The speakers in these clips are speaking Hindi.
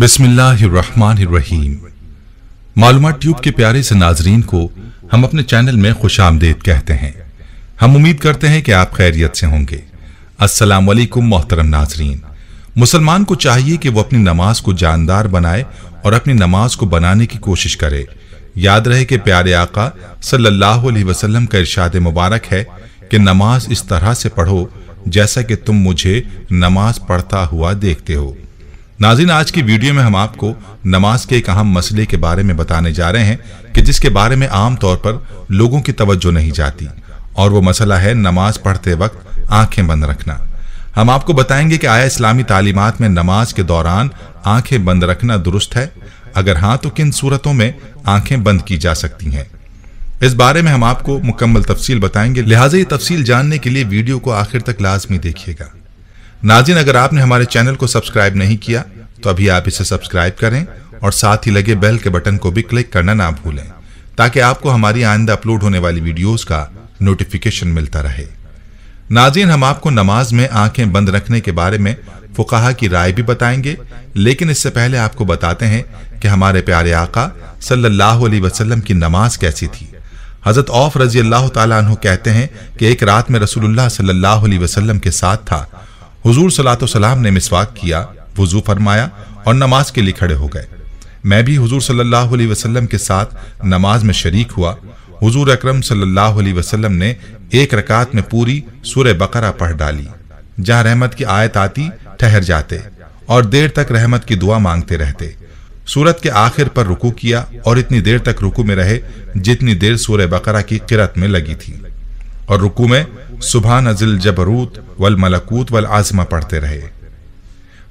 बिस्मिल्लाहिर्रहमानिर्रहीम मालूम ट्यूब के प्यारे से नाजरीन को हम अपने चैनल में खुश आमदेद कहते हैं हम उम्मीद करते हैं कि आप खैरियत से होंगे अस्सलाम वालेकुम मोहतरम नाजरीन मुसलमान को चाहिए कि वो अपनी नमाज को जानदार बनाए और अपनी नमाज को बनाने की कोशिश करे याद रहे कि प्यारे आका सल्लल्लाहु अलैहि वसल्लम का इरशाद मुबारक है कि नमाज इस तरह से पढ़ो जैसा कि तुम मुझे नमाज पढ़ता हुआ देखते हो नाजिन आज की वीडियो में हम आपको नमाज के एक अहम मसले के बारे में बताने जा रहे हैं कि जिसके बारे में आम तौर पर लोगों की तवज्जो नहीं जाती और वो मसला है नमाज पढ़ते वक्त आंखें बंद रखना हम आपको बताएंगे कि आया इस्लामी तालीमत में नमाज के दौरान आंखें बंद रखना दुरुस्त है अगर हाँ तो किन सूरतों में आंखें बंद की जा सकती हैं इस बारे में हम आपको मुकम्मल तफसील बताएंगे लिहाजा ये तफसील जानने के लिए वीडियो को आखिर तक लाजमी देखिएगा नाजिन अगर आपने हमारे चैनल को सब्सक्राइब नहीं किया तो अभी आप इसे सब्सक्राइब करें और साथ ही लगे बेल के बटन को भी क्लिक करना ना भूलें ताकि आपको हमारी आइंदा अपलोड होने वाली वीडियोस का नोटिफिकेशन मिलता रहे नाजिन हम आपको नमाज में आंखें बंद रखने के बारे में फुकाहा की राय भी बताएंगे लेकिन इससे पहले आपको बताते हैं कि हमारे प्यारे आका सल्लल्लाहु अलैहि वसल्लम की नमाज कैसी थी हजरत औफ रजी अल्लाह तु कहते हैं कि एक रात में रसूलुल्लाह सल्लल्लाहु अलैहि वसल्लम के साथ था हुजूर सलाम ने मिसवाक किया वजू फरमाया और नमाज के लिए खड़े हो गए मैं भी हुजूर सल्लल्लाहु अलैहि वसल्लम के साथ नमाज में शरीक हुआ हुजूर अकरम सल्लल्लाहु अलैहि वसल्लम ने एक रकात में पूरी सूर्य बकरा पढ़ डाली जहाँ रहमत की आयत आती ठहर जाते और देर तक रहमत की दुआ मांगते रहते सूरत के आखिर पर रुकू किया और इतनी देर तक रुकू में रहे जितनी देर सूर्य बकरा की किरत में लगी थी और रुकू में सुबह नजिल जबरूत वल मलकूत वल आजमा पढ़ते रहे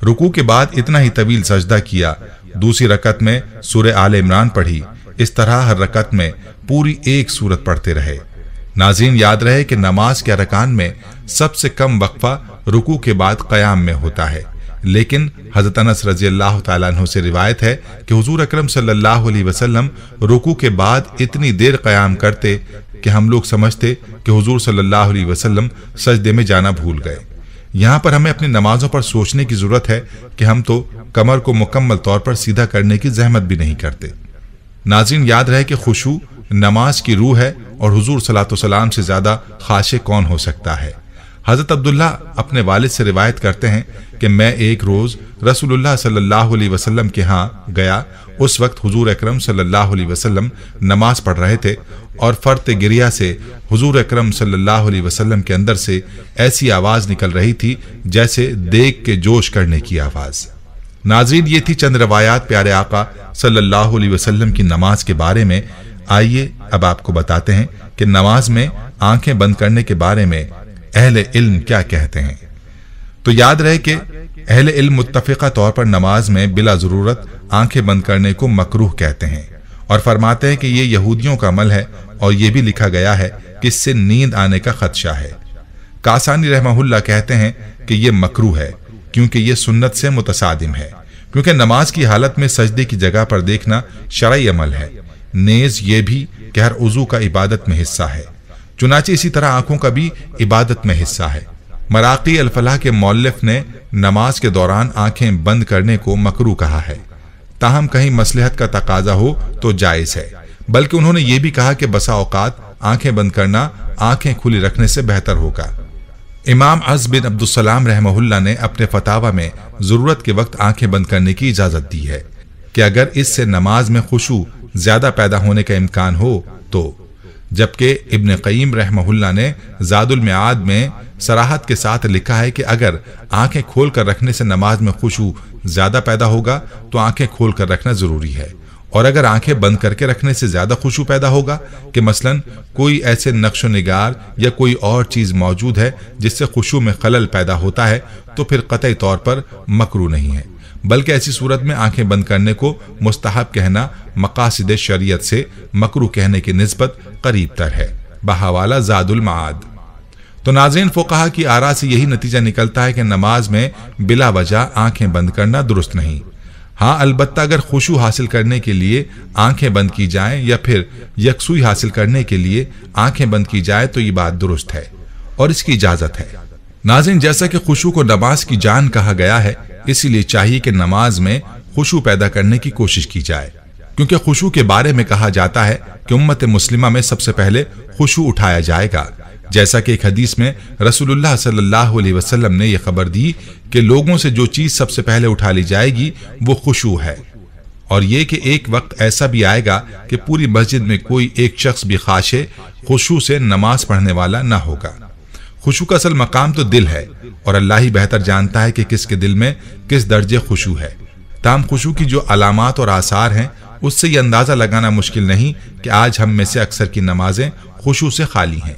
रुकू के बाद इतना ही तवील सजदा किया दूसरी रकत में सुर आल इमरान पढ़ी इस तरह हर रकत में पूरी एक सूरत पढ़ते रहे नाजीन याद रहे कि नमाज के अरकान में सबसे कम वक्फा रुकू के बाद कयाम में होता है लेकिन हजरत अनस रजी अल्लाह तु से रिवायत है कि हजूर अक्रम सल्लल्लाहु अलैहि रुकू के बाद इतनी देर कयाम करते कि हम लोग समझते कि हुजूर सल्लल्लाहु अलैहि वसल्लम सजदे में जाना भूल गए यहाँ पर हमें अपनी नमाजों पर सोचने की जरूरत है कि हम तो कमर को मुकम्मल तौर पर सीधा करने की जहमत भी नहीं करते नाजिन याद रहे कि खुशु नमाज की रूह है और हजूर सलाम से ज़्यादा खाशे कौन हो सकता है हज़रत अब्दुल्ला अपने वालिद से रिवायत करते हैं कि मैं एक रोज़ रसूलुल्लाह सल्लल्लाहु अलैहि वसल्लम के यहाँ गया उस वक्त हुजूर अकरम सल्लल्लाहु अलैहि वसल्लम नमाज पढ़ रहे थे और फर्त गिरिया से हुजूर अकरम सल्लल्लाहु अलैहि वसल्लम के अंदर से ऐसी आवाज़ निकल रही थी जैसे देख के जोश करने की आवाज़ नाजरीन ये थी चंद रवायात प्यारे आका सल्लल्लाहु अलैहि वसल्लम की नमाज के बारे में आइए अब आपको बताते हैं कि नमाज में आंखें बंद करने के बारे में अहले इल्म क्या कहते हैं तो याद रहे कि अहल इल्म मुतफ़ा तौर पर नमाज में बिला ज़रूरत आंखें बंद करने को मकरूह कहते हैं और फरमाते हैं कि ये यहूदियों का अमल है और ये भी लिखा गया है कि इससे नींद आने का खदशा है कासानी रहमहुल्ला कहते हैं कि ये मकरू है क्योंकि ये सुन्नत से मुतसादिम है क्योंकि नमाज की हालत में सजदे की जगह पर देखना शरय अमल है नेज ये भी कि हर उजू का इबादत में हिस्सा है चुनाचे इसी तरह आंखों का भी इबादत में हिस्सा है मराकी अलफलाह के मौलफ ने नमाज के दौरान आंखें बंद करने को मकरू कहा है ताहम कहीं मसलहत का तकाजा हो तो जायज़ है बल्कि उन्होंने ये भी कहा कि बसा औकात आंखें बंद करना आंखें खुली रखने से बेहतर होगा इमाम अज बिन अब्दुलसलाम रहमहुल्ला ने अपने फतावा में ज़रूरत के वक्त आंखें बंद करने की इजाज़त दी है कि अगर इससे नमाज में खुशू ज़्यादा पैदा होने का इम्कान हो तो जबकि इब्न कईम रहमहुल्ला ने जादुलमयाद में सराहत के साथ लिखा है कि अगर आंखें खोल कर रखने से नमाज में खुशबू ज़्यादा पैदा होगा तो आंखें खोल कर रखना ज़रूरी है और अगर आंखें बंद करके रखने से ज़्यादा खुशबू पैदा होगा कि मसलन कोई ऐसे नक्श नगार या कोई और चीज़ मौजूद है जिससे खुशबू में खलल पैदा होता है तो फिर कतई तौर पर मकरू नहीं है बल्कि ऐसी सूरत में आंखें बंद करने को मुस्तहब कहना मकासद शरीयत से मकरू कहने की नस्बत करीब तर है बहावाला जादुलमाद तो नाजरीन फ़ुकाहा की आरा से यही नतीजा निकलता है कि नमाज में बिला वजह आंखें बंद करना दुरुस्त नहीं हाँ अलबत् अगर खुशू हासिल करने के लिए आंखें बंद की जाएं या फिर यकसुई हासिल करने के लिए आंखें बंद की जाए तो ये बात दुरुस्त है और इसकी इजाज़त है नाजिन जैसा कि खुशू को नमाज की जान कहा गया है इसीलिए चाहिए कि नमाज में खुशू पैदा करने की कोशिश की जाए क्योंकि खुशू के बारे में कहा जाता है कि उम्मत मुस्लिमा में सबसे पहले खुशू उठाया जाएगा जैसा कि एक हदीस में रसूलुल्लाह सल्लल्लाहु अलैहि वसल्लम ने यह खबर दी कि लोगों से जो चीज़ सबसे पहले उठा ली जाएगी वो खुशू है और ये कि एक वक्त ऐसा भी आएगा कि पूरी मस्जिद में कोई एक शख्स भी खाशे खुशू से नमाज पढ़ने वाला ना होगा खुशू का असल मकाम तो दिल है और अल्लाह ही बेहतर जानता है कि किसके दिल में किस दर्जे खुशू है ताम खुशू की जो अलामत और आसार हैं उससे ये अंदाज़ा लगाना मुश्किल नहीं कि आज हम में से अक्सर की नमाजें खुशू से खाली हैं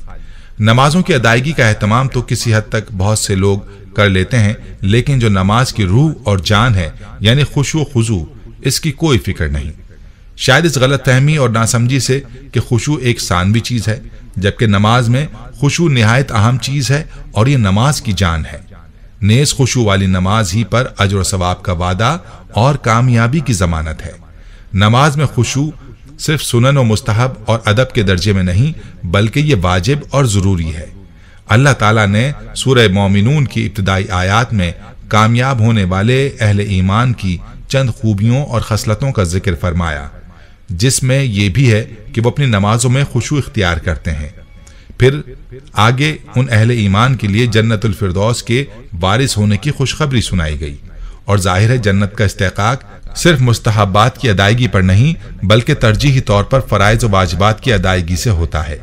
नमाजों की अदायगी का अहतमाम तो किसी हद तक बहुत से लोग कर लेते हैं लेकिन जो नमाज की रूह और जान है यानी खुशू खुजू इसकी कोई फिक्र नहीं शायद इस गलत फहमी और नासमझी से कि खुशु एक सानवी चीज़ है जबकि नमाज में खुशू नहायत अहम चीज़ है और ये नमाज की जान है नेस खुशु वाली नमाज ही पर अजर सवाब का वादा और कामयाबी की जमानत है नमाज में खुशु सिर्फ सुनन और मुस्तहब और अदब के दर्जे में नहीं बल्कि ये वाजिब और ज़रूरी है अल्लाह ताला ने सूरह मोमिनून की इब्तदाई आयात में कामयाब होने वाले अहल ईमान की चंद खूबियों और खसलतों का जिक्र फरमाया जिसमें यह भी है कि वो अपनी नमाजों में खुशू इख्तियार करते हैं फिर आगे उन अहल ईमान के लिए जन्नतुल फिरदौस के बारिश होने की खुशखबरी सुनाई गई और जाहिर है जन्नत का इस्तेकाक सिर्फ मुस्तहबात की अदायगी पर नहीं बल्कि तरजीही तौर पर फ़रज़ व वाजबात की अदायगी से होता है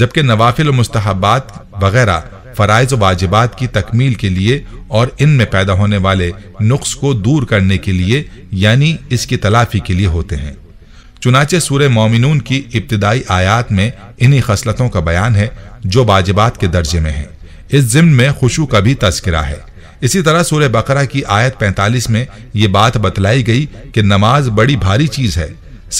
जबकि नवाफिल मुस्तहबात वगैरह फ़रज़ व वाजबात की तकमील के लिए और इनमें पैदा होने वाले नुस्ख़ को दूर करने के लिए यानी इसकी तलाफी के लिए होते हैं चुनाचे सूर मोमिनून की इब्तदाई आयात में इन्हीं खसलतों का बयान है जो वाजिबात के दर्जे में है इस जिम्न में खुशू का भी तस्करा है इसी तरह सूर्य बकरा की आयत 45 में ये बात बतलाई गई कि नमाज बड़ी भारी चीज़ है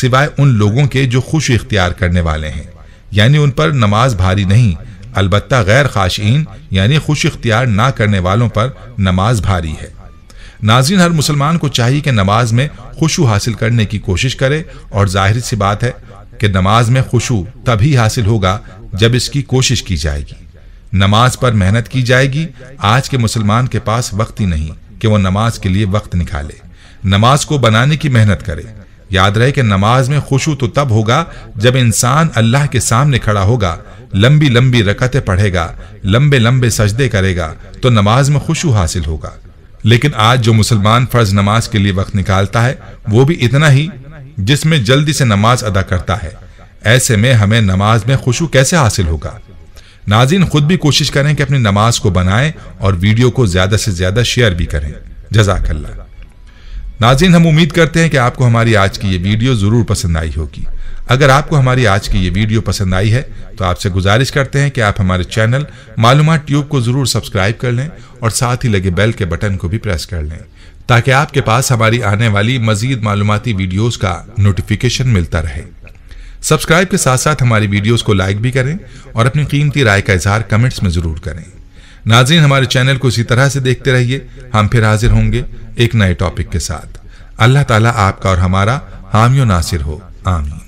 सिवाय उन लोगों के जो खुश इख्तियार करने वाले हैं यानी उन पर नमाज भारी नहीं अलबत् गैर खाशीन यानी खुश इख्तियार ना करने वालों पर नमाज भारी है नाजिन हर मुसलमान को चाहिए कि नमाज में खुशु हासिल करने की कोशिश करे और जाहिर सी बात है कि नमाज में खुशु तभी हासिल होगा जब इसकी कोशिश की जाएगी नमाज पर मेहनत की जाएगी आज के मुसलमान के पास वक्त ही नहीं कि वह नमाज के लिए वक्त निकाले नमाज को बनाने की मेहनत करे याद रहे कि नमाज में खुशु तो तब होगा जब इंसान अल्लाह के सामने खड़ा होगा लंबी लंबी रकतें पढ़ेगा लंबे लंबे सजदे करेगा तो नमाज में खुशु हासिल होगा लेकिन आज जो मुसलमान फर्ज नमाज के लिए वक्त निकालता है वो भी इतना ही जिसमें जल्दी से नमाज अदा करता है ऐसे में हमें नमाज में खुशू कैसे हासिल होगा नाजिन खुद भी कोशिश करें कि अपनी नमाज को बनाएं और वीडियो को ज्यादा से ज्यादा शेयर भी करें जजाकल्ला नाजिन हम उम्मीद करते हैं कि आपको हमारी आज की ये वीडियो ज़रूर पसंद आई होगी अगर आपको हमारी आज की ये वीडियो पसंद आई है तो आपसे गुजारिश करते हैं कि आप हमारे चैनल मालूम ट्यूब को ज़रूर सब्सक्राइब कर लें और साथ ही लगे बेल के बटन को भी प्रेस कर लें ताकि आपके पास हमारी आने वाली मजीद मालूमती वीडियोज़ का नोटिफिकेशन मिलता रहे सब्सक्राइब के साथ साथ हमारी वीडियोज़ को लाइक भी करें और अपनी कीमती राय का इजहार कमेंट्स में ज़रूर करें नाजीन हमारे चैनल को इसी तरह से देखते रहिए हम फिर हाजिर होंगे एक नए टॉपिक के साथ अल्लाह ताला आपका और हमारा हामियो नासिर हो आमीन